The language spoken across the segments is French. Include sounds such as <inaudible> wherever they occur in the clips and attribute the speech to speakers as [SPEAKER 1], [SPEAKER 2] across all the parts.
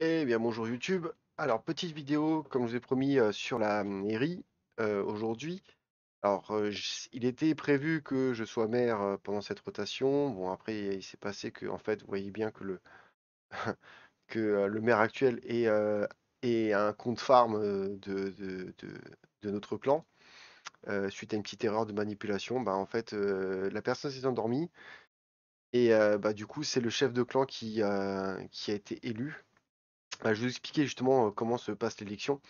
[SPEAKER 1] Eh bien bonjour YouTube. Alors petite vidéo comme je vous ai promis euh, sur la mairie euh, aujourd'hui. Alors euh, il était prévu que je sois maire pendant cette rotation. Bon après il s'est passé que en fait vous voyez bien que le <laughs> que le maire actuel est, est un compte farm de, de, notre clan. suite à une petite erreur de manipulation, bah, en fait la personne s'est endormie. Et bah, du coup, c'est le chef de clan qui, qui a été élu bah, je vous expliquer justement comment se passe l'élection.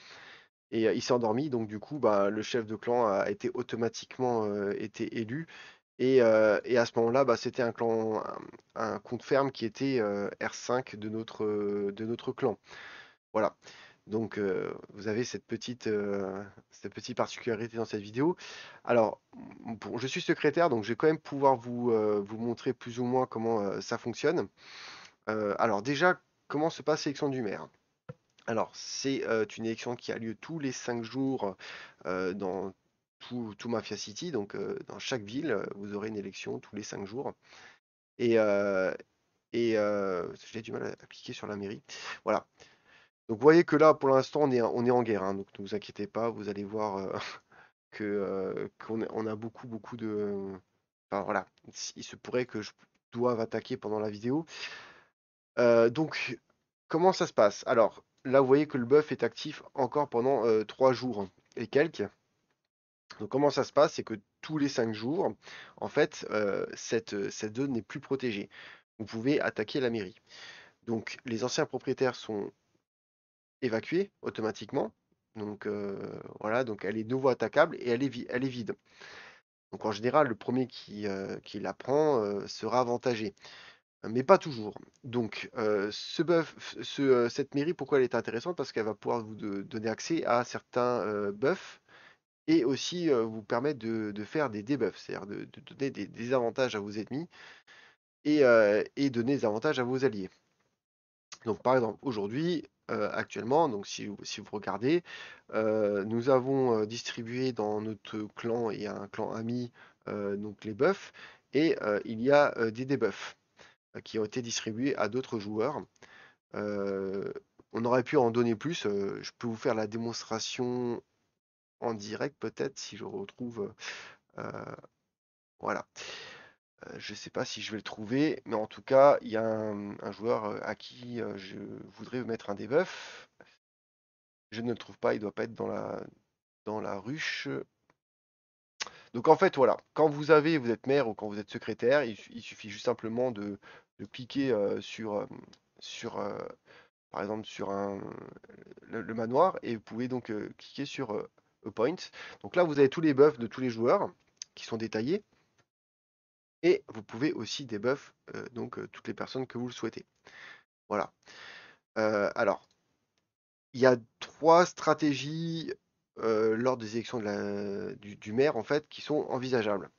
[SPEAKER 1] Et il s'est endormi, donc du coup, bah, le chef de clan a été automatiquement été élu. Et, à ce moment-là, bah, c'était un clan, un, compte ferme qui était R5 de notre, de notre clan. Voilà. Donc vous avez cette petite, cette petite particularité dans cette vidéo. Alors, je suis secrétaire, donc je vais quand même pouvoir vous, vous montrer plus ou moins comment ça fonctionne. alors déjà, comment se passe l'élection du maire Alors, c'est euh, une élection qui a lieu tous les 5 jours euh, dans tout, Mafia City. Donc, euh, dans chaque ville, vous aurez une élection tous les 5 jours. Et, j'ai du mal à cliquer sur la mairie. Voilà. Donc vous voyez que là, pour l'instant, on est, on est en guerre. Hein, donc ne vous inquiétez pas, vous allez voir <laughs> qu'on on a beaucoup, beaucoup de. Enfin voilà, il se pourrait que je doive attaquer pendant la vidéo. Euh, donc, comment ça se passe Alors, là, vous voyez que le bœuf est actif encore pendant 3 euh, jours et quelques. Donc comment ça se passe C'est que tous les 5 jours, en fait, euh, cette, cette zone n'est plus protégée. Vous pouvez attaquer la mairie. Donc les anciens propriétaires sont évacués automatiquement. Donc voilà, donc elle est de nouveau attaquable et elle est, elle est vide. Donc en général, le premier qui, qui la prend sera avantagé mais pas toujours. Donc, euh, ce buff, ce, euh, cette mairie, pourquoi elle est intéressante Parce qu'elle va pouvoir vous donner accès à certains euh, buffs et aussi vous permettre de, faire des debuffs, c'est-à-dire de, donner des, avantages à vos ennemis et, donner des avantages à vos alliés. Donc, par exemple, aujourd'hui, actuellement, donc si, vous regardez, nous avons distribué dans notre clan et un clan ami donc les buffs et il y a des debuffs qui ont été distribués à d'autres joueurs. Euh, on aurait pu en donner plus. Euh, je peux vous faire la démonstration en direct peut-être si je retrouve. Euh, voilà. Je ne sais pas si je vais le trouver, mais en tout cas, il y a un, joueur à qui je voudrais mettre un debuff. Je ne le trouve pas, il doit pas être dans la, dans la ruche. Donc en fait, voilà, quand vous avez, vous êtes maire ou quand vous êtes secrétaire, il, suffit juste simplement de, cliquer sur, sur par exemple, sur un, le, manoir et vous pouvez donc cliquer sur a point. Donc là, vous avez tous les buffs de tous les joueurs qui sont détaillés et vous pouvez aussi des buffs donc toutes les personnes que vous le souhaitez. Voilà. alors, il y a trois stratégies euh, lors des élections du, maire en fait qui sont envisageables.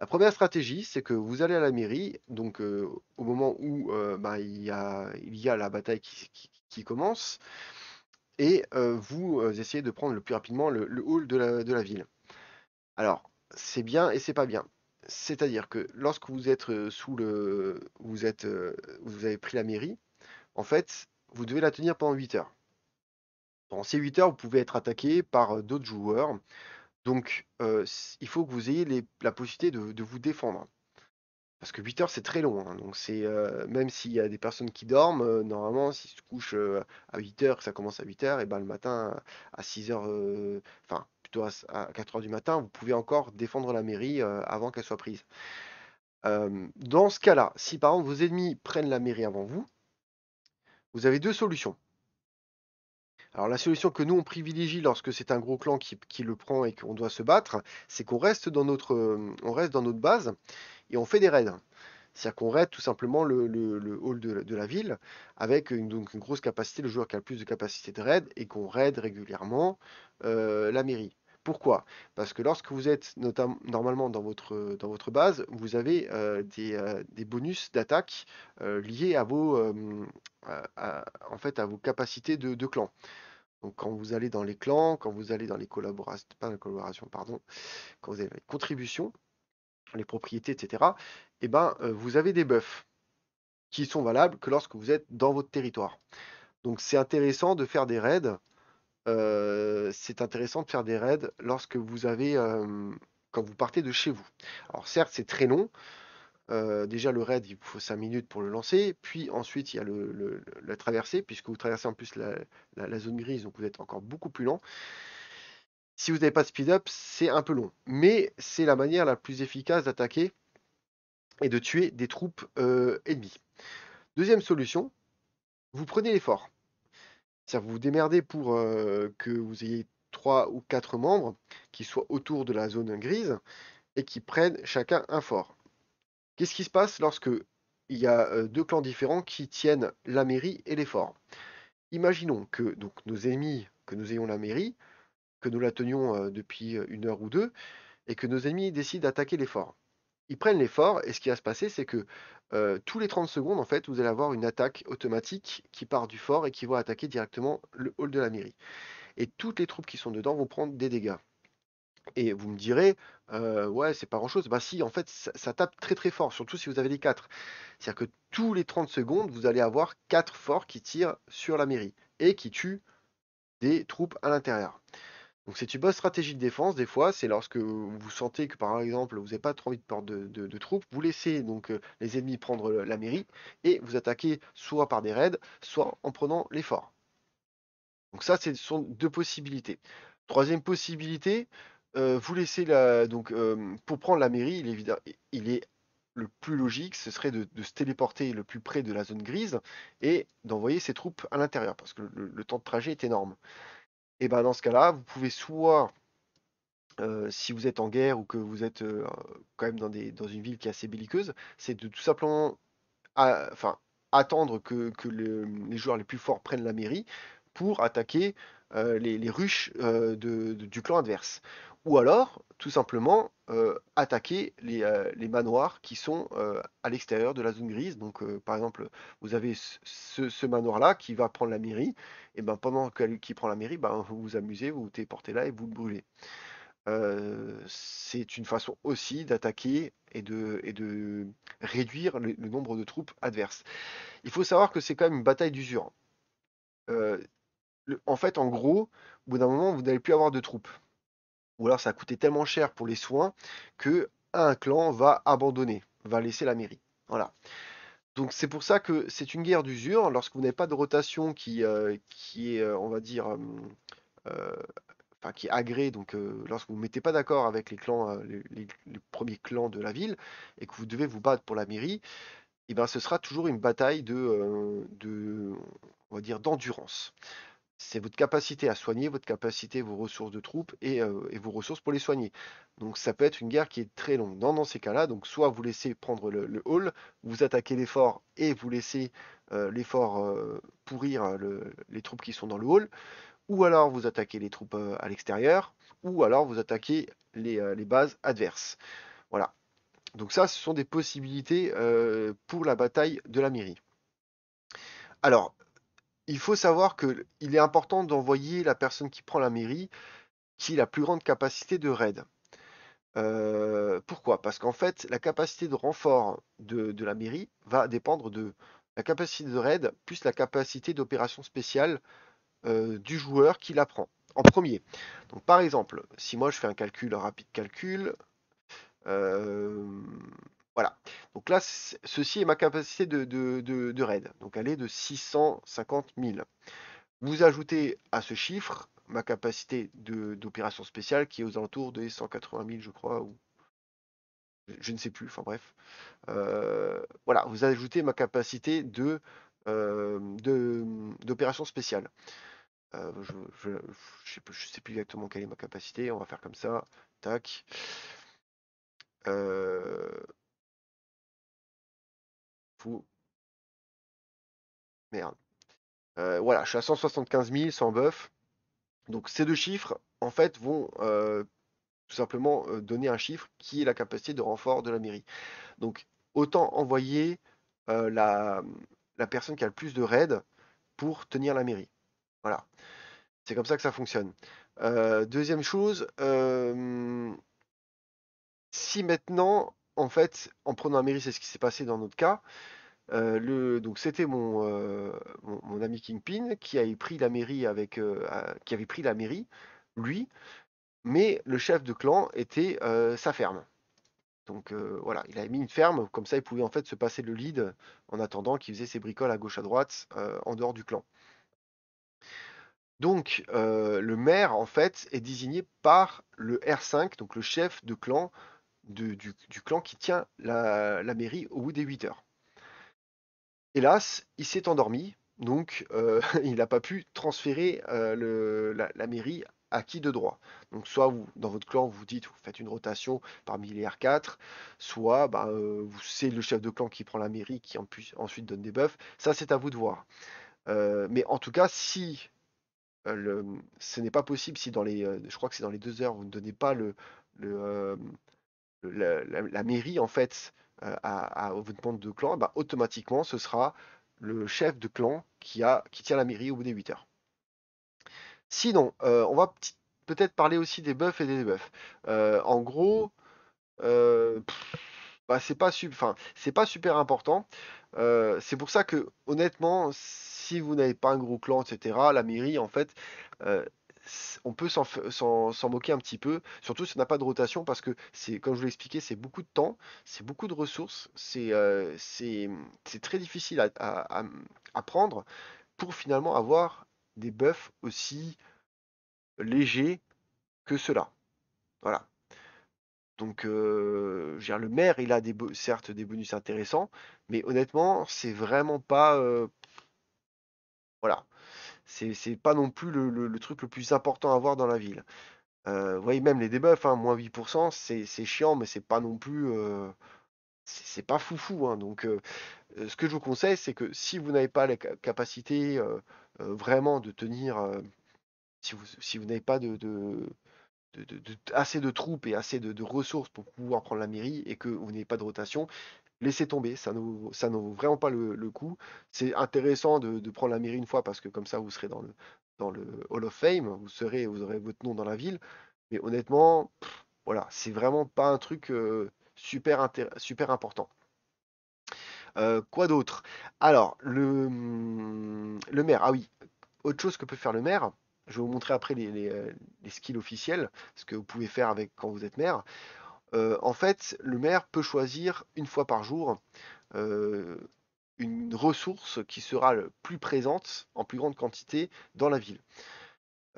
[SPEAKER 1] La première stratégie, c'est que vous allez à la mairie, donc euh, au moment où euh, bah, il, y a, la bataille qui, commence, et vous essayez de prendre le plus rapidement le, hall de la, ville. Alors, c'est bien et c'est pas bien. C'est-à-dire que lorsque vous êtes sous le. Vous, êtes, vous avez pris la mairie, en fait, vous devez la tenir pendant 8 heures. Pendant ces 8 heures, vous pouvez être attaqué par d'autres joueurs. Donc, il faut que vous ayez la possibilité de, vous défendre. Parce que 8 heures, c'est très long. Hein. Donc, c'est même s'il y a des personnes qui dorment, normalement, si se couchent à 8 heures, que ça commence à 8 heures, et ben le matin à 6 heures, enfin, plutôt à, à, 4 heures du matin, vous pouvez encore défendre la mairie avant qu'elle soit prise. dans ce cas-là, si par exemple vos ennemis prennent la mairie avant vous, vous avez deux solutions. Alors la solution que nous on privilégie lorsque c'est un gros clan qui, le prend et qu'on doit se battre, c'est qu'on reste dans notre euh, on reste dans notre base et on fait des raids. C'est-à-dire qu'on raid tout simplement le, hall de, la ville avec une, grosse capacité, le joueur qui a le plus de capacité de raid et qu'on raid régulièrement euh, la mairie. Pourquoi Parce que lorsque vous êtes normalement dans votre, base, vous avez euh, euh, des, bonus d'attaque euh, liés à vos, capacités de, clan. Donc quand vous allez dans les clans, quand vous allez dans les collaborations, pardon, quand vous avez les contributions, les propriétés, etc., eh ben, vous avez des buffs qui sont valables que lorsque vous êtes dans votre territoire. Donc c'est intéressant de faire des raids c'est intéressant de faire des raids lorsque vous avez quand vous partez de chez vous. Alors certes, c'est très long. déjà le raid, il vous faut 5 minutes pour le lancer, puis ensuite il y a le, la traversée, puisque vous traversez en plus la, zone grise, donc vous êtes encore beaucoup plus lent. Si vous n'avez pas de speed up, c'est un peu long, mais c'est la manière la plus efficace d'attaquer et de tuer des troupes ennemies. Deuxième solution, vous prenez l'effort cest vous vous démerdez pour que vous ayez trois ou quatre membres qui soient autour de la zone grise et qui prennent chacun un fort. Qu'est-ce qui se passe lorsque il y a deux clans différents qui tiennent la mairie et les forts Imaginons que donc, nos ennemis, que nous ayons la mairie, que nous la tenions depuis une heure ou deux, et que nos ennemis décident d'attaquer les forts ils prennent forts et ce qui va se passer, c'est que tous les 30 secondes, en fait, vous allez avoir une attaque automatique qui part du fort et qui va attaquer directement le hall de la mairie. Et toutes les troupes qui sont dedans vont prendre des dégâts. Et vous me direz, ouais, c'est pas grand chose. Bah, si, en fait, ça, ça, tape très très fort, surtout si vous avez les 4. C'est-à-dire que tous les 30 secondes, vous allez avoir 4 forts qui tirent sur la mairie et qui tuent des troupes à l'intérieur. Donc c'est une bonne stratégie de défense, des fois, c'est lorsque vous sentez que par exemple vous n'avez pas trop envie de porter de, troupes, vous laissez donc euh, les ennemis prendre la mairie et vous attaquez soit par des raids, soit en prenant l'effort. Donc ça, ce sont deux possibilités. Troisième possibilité, euh, vous laissez la. Donc euh, pour prendre la mairie, il est, il est le plus logique, ce serait de, se téléporter le plus près de la zone grise et d'envoyer ses troupes à l'intérieur, parce que le temps de trajet est énorme et ben dans ce cas-là, vous pouvez soit, euh, si vous êtes en guerre ou que vous êtes euh, quand même dans, une ville qui est assez belliqueuse, c'est de tout simplement enfin, attendre que, les joueurs les plus forts prennent la mairie pour attaquer euh, les, ruches du clan adverse. Ou alors, tout simplement, euh, attaquer euh, les, manoirs qui sont euh, à l'extérieur de la zone grise. Donc, par exemple, vous avez ce, manoir-là qui va prendre la mairie, et ben pendant qu'il prend la mairie, ben, vous vous amusez, vous vous téléportez là et vous le brûlez. c'est une façon aussi d'attaquer et de, réduire le, le, nombre de troupes adverses. Il faut savoir que c'est quand même une bataille d'usure. en fait, en gros, au bout d'un moment, vous n'allez plus avoir de troupes ou alors ça a coûté tellement cher pour les soins que un clan va abandonner, va laisser la mairie. Voilà. Donc c'est pour ça que c'est une guerre d'usure. Lorsque vous n'avez pas de rotation qui, euh, qui est, euh, on va dire, euh, enfin, qui est agréée, donc lorsque vous ne mettez pas d'accord avec les clans, les, premiers clans de la ville, et que vous devez vous battre pour la mairie, eh ben ce sera toujours une bataille de, de va dire, d'endurance c'est votre capacité à soigner, votre capacité, vos ressources de troupes et, vos ressources pour les soigner. Donc ça peut être une guerre qui est très longue. Dans, ces cas-là, donc soit vous laissez prendre le, hall, vous attaquez les forts et vous laissez l'effort les pourrir les troupes qui sont dans le hall, ou alors vous attaquez les troupes à l'extérieur, ou alors vous attaquez les, les, bases adverses. Voilà. Donc ça, ce sont des possibilités pour la bataille de la mairie. Alors, il faut savoir qu'il est important d'envoyer la personne qui prend la mairie qui a la plus grande capacité de raid. Euh, pourquoi Parce qu'en fait, la capacité de renfort de, la mairie va dépendre de la capacité de raid plus la capacité d'opération spéciale euh, du joueur qui la prend en premier. Donc par exemple, si moi je fais un calcul, un rapide calcul, euh, voilà. Donc là, ceci est ma capacité de, de, raid. Donc elle est de 650 000. Vous ajoutez à ce chiffre ma capacité d'opération spéciale qui est aux alentours des 180 000, je crois, ou je ne sais plus, enfin bref. Euh, voilà, vous ajoutez ma capacité de euh, d'opération spéciale. Euh, je ne sais, sais, plus exactement quelle est ma capacité, on va faire comme ça. Tac. Euh, Merde. Euh, voilà, je suis à 175 000 sans bœuf. Donc ces deux chiffres, en fait, vont euh, tout simplement euh, donner un chiffre qui est la capacité de renfort de la mairie. Donc autant envoyer la, la, personne qui a le plus de raids pour tenir la mairie. Voilà. C'est comme ça que ça fonctionne. deuxième chose, si maintenant en fait, en prenant la mairie, c'est ce qui s'est passé dans notre cas. Euh, le, donc c'était euh, mon, mon, ami Kingpin qui avait pris la mairie avec euh, qui avait pris la mairie lui mais le chef de clan était sa ferme donc voilà il avait mis une ferme comme ça il pouvait en fait se passer le lead en attendant qu'il faisait ses bricoles à gauche à droite en dehors du clan donc le maire en fait est désigné par le R5 donc le chef de clan du, clan qui tient la, mairie au bout des 8 heures. Hélas, il s'est endormi, donc euh, <laughs> il n'a pas pu transférer euh, la, mairie à qui de droit. Donc soit vous, dans votre clan, vous dites, vous faites une rotation parmi les R4, soit ben, euh, c'est le chef de clan qui prend la mairie, qui en plus, ensuite donne des buffs. Ça, c'est à vous de voir. mais en tout cas, si ce n'est pas possible, si dans les, je crois que c'est dans les deux heures, vous ne donnez pas le, la, mairie, en fait, euh, à, à, au demande de clan, bah, automatiquement, ce sera le chef de clan qui, a, qui tient la mairie au bout des 8 heures. Sinon, euh, on va peut-être parler aussi des boeufs et des boeufs euh, en gros, bah, c'est pas, pas super important. c'est pour ça que, honnêtement, si vous n'avez pas un gros clan, etc., la mairie, en fait, on peut s'en moquer un petit peu, surtout si on n'a pas de rotation, parce que, c'est comme je vous l'ai expliqué, c'est beaucoup de temps, c'est beaucoup de ressources, c'est euh, très difficile à, prendre pour finalement avoir des buffs aussi légers que cela. Voilà. Donc, euh, le maire, il a certes des bonus intéressants, mais honnêtement, c'est vraiment pas. Euh, voilà c'est pas non plus le, truc le plus important à avoir dans la ville. vous euh, voyez, même les debuffs, hein, moins 8%, c'est chiant, mais c'est pas non plus. Euh, c'est pas foufou. Hein. Donc, euh, ce que je vous conseille, c'est que si vous n'avez pas la capacité vraiment de tenir. si vous, si vous n'avez pas de, de, assez de troupes et assez de, ressources pour pouvoir prendre la mairie et que vous n'avez pas de rotation, laissez tomber, ça ne vaut, ça vraiment pas le, coup. C'est intéressant de, prendre la mairie une fois parce que comme ça, vous serez dans le, Hall of Fame, vous, serez, vous aurez votre nom dans la ville. Mais honnêtement, voilà, c'est vraiment pas un truc super, important. quoi d'autre Alors, mmh, le, maire, ah oui, autre chose que peut faire le maire, je vais vous montrer après les, les euh, skills officiels, ce que vous pouvez faire avec quand vous êtes maire. Euh, en fait, le maire peut choisir une fois par jour euh, une ressource qui sera plus présente en plus grande quantité dans la ville.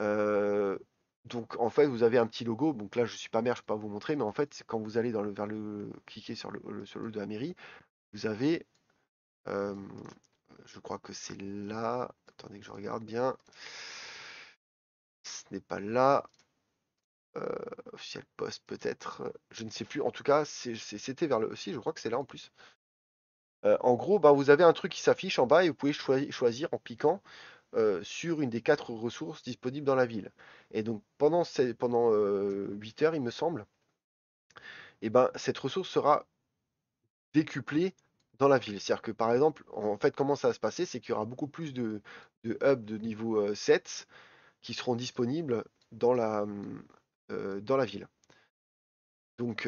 [SPEAKER 1] Euh, donc en fait, vous avez un petit logo. Donc là, je suis pas maire, je ne peux pas vous montrer, mais en fait, quand vous allez dans le, vers le cliquer sur le, logo de la mairie, vous avez, je crois que c'est là. Attendez que je regarde bien. Ce n'est pas là. Euh, officiel poste peut-être, euh, je ne sais plus. En tout cas, c'était vers le aussi, je crois que c'est là en plus. Euh, en gros, bah, vous avez un truc qui s'affiche en bas et vous pouvez choisir en piquant sur une des quatre ressources disponibles dans la ville. Et donc pendant, 8 heures, il me semble, et eh ben, cette ressource sera décuplée dans la ville. C'est-à-dire que par exemple, en fait, comment ça va se passer C'est qu'il y aura beaucoup plus de, de hubs de niveau 7 qui seront disponibles dans la, hum, dans la ville. Donc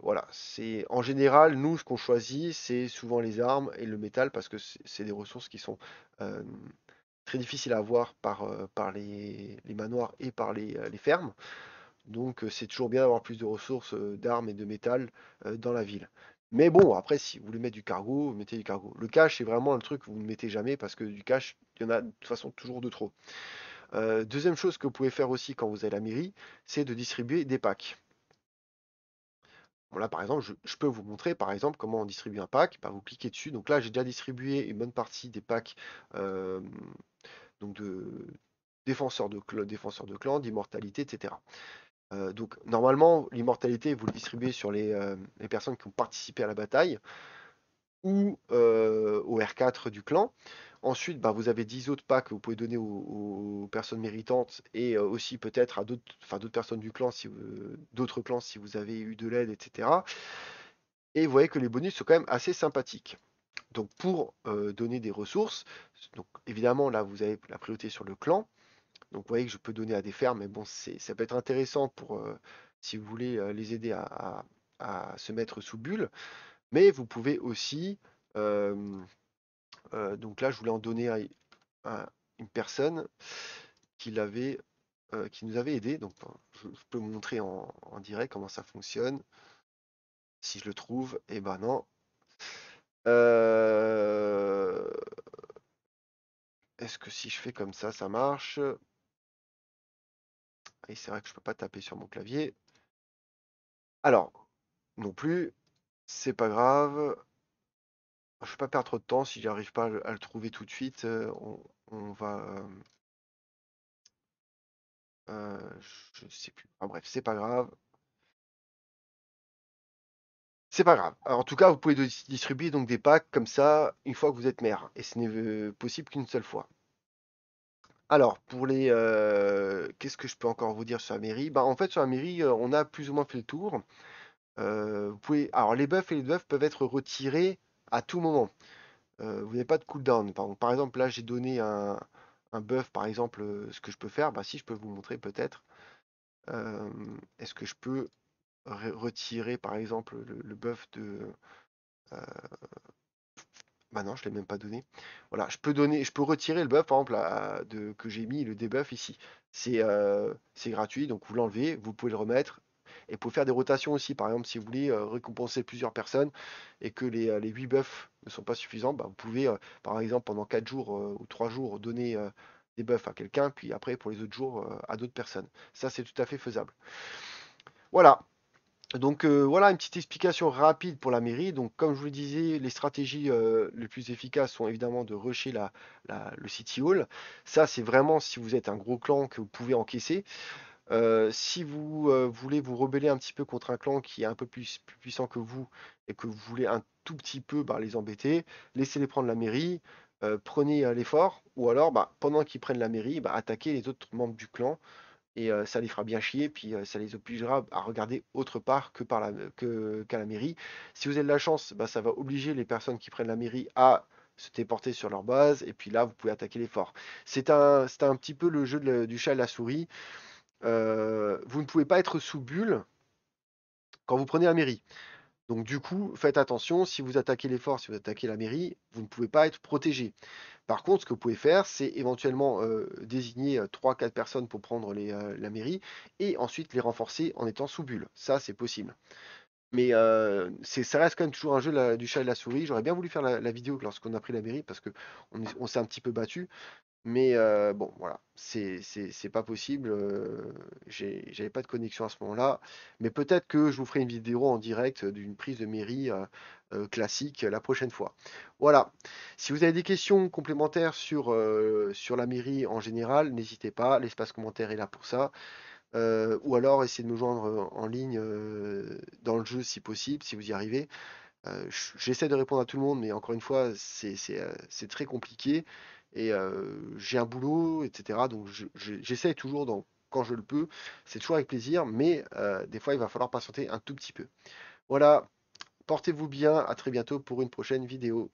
[SPEAKER 1] voilà, c'est en général nous ce qu'on choisit, c'est souvent les armes et le métal parce que c'est des ressources qui sont très difficiles à avoir par, par les, manoirs et par les, fermes. Donc c'est toujours bien d'avoir plus de ressources d'armes et de métal dans la ville. Mais bon, après si vous voulez mettre du cargo, mettez du cargo. Le cash est vraiment un truc que vous ne mettez jamais parce que du cash, il y en a de toute façon toujours de trop. Euh, deuxième chose que vous pouvez faire aussi quand vous allez à la mairie, c'est de distribuer des packs. là, par exemple, je, peux vous montrer par exemple comment on distribue un pack. Bah, vous cliquez dessus. Donc là, j'ai déjà distribué une bonne partie des packs euh, donc de défenseurs de, défenseurs de clan, d'immortalité, etc. Euh, donc normalement, l'immortalité, vous le distribuez sur les, personnes qui ont participé à la bataille ou au R4 du clan, Ensuite, bah, vous avez 10 autres packs que vous pouvez donner aux, personnes méritantes et euh, aussi peut-être à d'autres, personnes du clan, si d'autres clans si vous avez eu de l'aide, etc. Et vous voyez que les bonus sont quand même assez sympathiques. Donc pour euh, donner des ressources, donc évidemment là vous avez la priorité sur le clan. Donc vous voyez que je peux donner à des fermes, mais bon, ça peut être intéressant pour euh, si vous voulez les aider à, se mettre sous bulle. Mais vous pouvez aussi euh, donc là, je voulais en donner à, une personne qui, l'avait, euh, qui nous avait aidé. Donc, je, peux vous montrer en, en, direct comment ça fonctionne. Si je le trouve, et eh ben non. Euh, est-ce que si je fais comme ça, ça marche Et c'est vrai que je ne peux pas taper sur mon clavier. Alors, non plus. C'est pas grave. Je ne vais pas perdre trop de temps, si j'arrive pas à le trouver tout de suite, on va, Je ne sais plus. bref, c'est pas grave. C'est pas grave. en tout cas, vous pouvez distribuer donc des packs comme ça, une fois que vous êtes maire et ce n'est, possible qu'une seule fois. Alors pour les, qu'est-ce que je peux encore vous dire sur la mairie? Bah, en fait, sur la mairie, on a plus ou moins fait le tour. vous pouvez alors les boeufs et les veuves peuvent être retirés à tout moment. Euh, vous n'avez pas de cooldown. Par, exemple, là, j'ai donné un, un, buff, par exemple, euh, ce que je peux faire. Bah, si je peux vous montrer, peut-être. Euh, est-ce que je peux retirer, par exemple, le, boeuf buff de. Euh... Bah non, je l'ai même pas donné. Voilà, je peux donner, je peux retirer le buff, par exemple, de, que j'ai mis le debuff ici. C'est gratuit, donc vous l'enlevez, vous pouvez le remettre et pour faire des rotations aussi. Par exemple, si vous voulez euh, récompenser plusieurs personnes et que les, 8 euh, buffs ne sont pas suffisants, bah, vous pouvez, euh, par exemple, pendant 4 jours ou 3 jours, donner des buffs à quelqu'un, puis après, pour les autres jours, à d'autres personnes. Ça, c'est tout à fait faisable. Voilà, donc voilà une petite explication rapide pour la mairie. Donc comme je vous le disais, les stratégies les plus efficaces sont évidemment de rusher la, la, le City Hall. Ça c'est vraiment si vous êtes un gros clan que vous pouvez encaisser si vous voulez vous rebeller un petit peu contre un clan qui est un peu plus, puissant que vous et que vous voulez un tout petit peu bah, les embêter, laissez-les prendre la mairie, prenez l'effort, ou alors bah, pendant qu'ils prennent la mairie, bah, attaquez les autres membres du clan et ça les fera bien chier, puis ça les obligera à regarder autre part que par la, que, qu'à la mairie. Si vous avez de la chance, ça va obliger les personnes qui prennent la mairie à se déporter sur leur base, et puis là vous pouvez attaquer les forts. C'est un, un petit peu le jeu du chat et la souris. Euh, vous ne pouvez pas être sous bulle quand vous prenez la mairie. Donc du coup, faites attention, si vous attaquez les forts, si vous attaquez la mairie, vous ne pouvez pas être protégé. Par contre, ce que vous pouvez faire, c'est éventuellement euh, désigner 3-4 euh, personnes pour prendre les, la mairie et ensuite les renforcer en étant sous bulle. Ça, c'est possible. Mais ça reste quand même toujours un jeu du chat et de la souris. J'aurais bien voulu faire la, vidéo lorsqu'on a pris la mairie parce qu'on on s'est un petit peu battu. Mais bon, voilà, c'est pas possible. J'avais pas de connexion à ce moment-là. Mais peut-être que je vous ferai une vidéo en direct d'une prise de mairie classique la prochaine fois. Voilà. Si vous avez des questions complémentaires sur, sur la mairie en général, n'hésitez pas. L'espace commentaire est là pour ça. ou alors essayez de me joindre en ligne dans le jeu si possible, si vous y arrivez. J'essaie de répondre à tout le monde, mais encore une fois, c'est très compliqué et j'ai un boulot, etc. Donc j'essaye toujours dans, quand je le peux, c'est toujours avec plaisir, mais des fois il va falloir patienter un tout petit peu. Voilà, portez-vous bien, à très bientôt pour une prochaine vidéo.